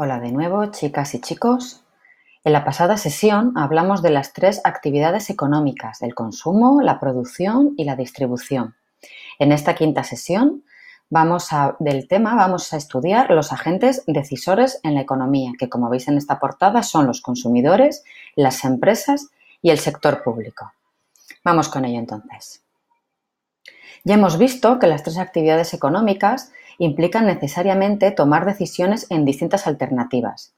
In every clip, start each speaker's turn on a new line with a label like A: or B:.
A: Hola de nuevo, chicas y chicos. En la pasada sesión hablamos de las tres actividades económicas, el consumo, la producción y la distribución. En esta quinta sesión del tema vamos a estudiar los agentes decisores en la economía, que como veis en esta portada son los consumidores, las empresas y el sector público. Vamos con ello entonces. Ya hemos visto que las tres actividades económicas implican necesariamente tomar decisiones en distintas alternativas.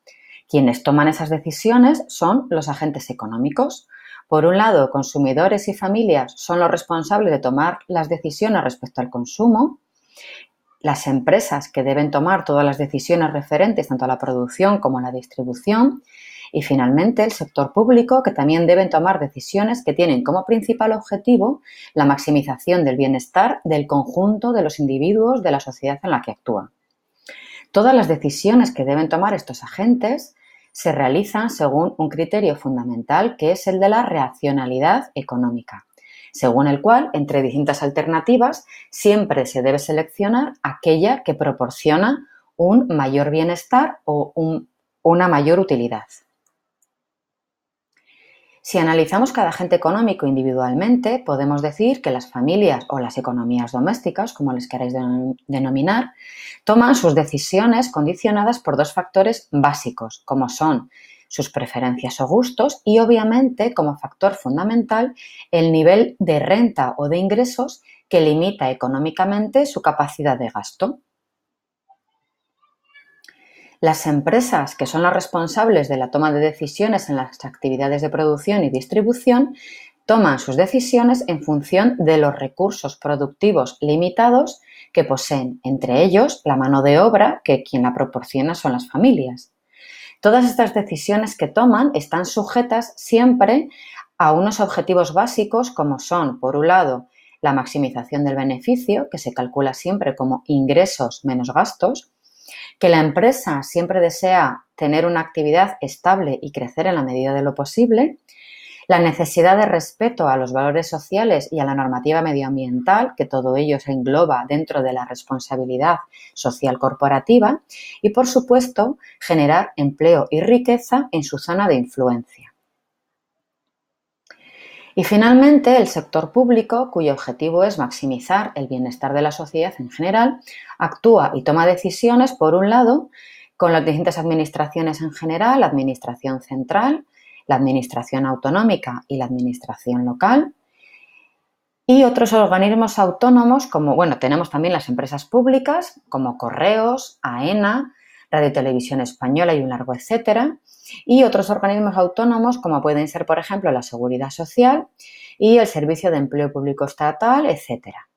A: Quienes toman esas decisiones son los agentes económicos. Por un lado, consumidores y familias son los responsables de tomar las decisiones respecto al consumo. Las empresas que deben tomar todas las decisiones referentes tanto a la producción como a la distribución y finalmente, el sector público, que también deben tomar decisiones que tienen como principal objetivo la maximización del bienestar del conjunto de los individuos de la sociedad en la que actúa. Todas las decisiones que deben tomar estos agentes se realizan según un criterio fundamental que es el de la racionalidad económica, según el cual, entre distintas alternativas, siempre se debe seleccionar aquella que proporciona un mayor bienestar o una mayor utilidad. Si analizamos cada agente económico individualmente, podemos decir que las familias o las economías domésticas, como les queráis denominar, toman sus decisiones condicionadas por dos factores básicos, como son sus preferencias o gustos y obviamente como factor fundamental el nivel de renta o de ingresos que limita económicamente su capacidad de gasto. Las empresas que son las responsables de la toma de decisiones en las actividades de producción y distribución toman sus decisiones en función de los recursos productivos limitados que poseen, entre ellos la mano de obra que quien la proporciona son las familias. Todas estas decisiones que toman están sujetas siempre a unos objetivos básicos como son, por un lado, la maximización del beneficio, que se calcula siempre como ingresos menos gastos, que la empresa siempre desea tener una actividad estable y crecer en la medida de lo posible, la necesidad de respeto a los valores sociales y a la normativa medioambiental, que todo ello se engloba dentro de la responsabilidad social corporativa, y por supuesto generar empleo y riqueza en su zona de influencia. Y finalmente, el sector público, cuyo objetivo es maximizar el bienestar de la sociedad en general, actúa y toma decisiones, por un lado, con las distintas administraciones en general, la administración central, la administración autonómica y la administración local, y otros organismos autónomos como, bueno, tenemos también las empresas públicas como Correos, AENA, Radio Televisión Española y un largo etcétera, y otros organismos autónomos como pueden ser, por ejemplo, la Seguridad Social y el Servicio de Empleo Público Estatal, etcétera.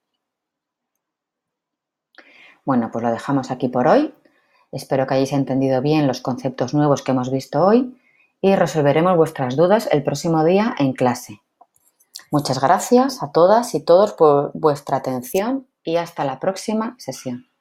A: Bueno, pues lo dejamos aquí por hoy. Espero que hayáis entendido bien los conceptos nuevos que hemos visto hoy y resolveremos vuestras dudas el próximo día en clase. Muchas gracias a todas y todos por vuestra atención y hasta la próxima sesión.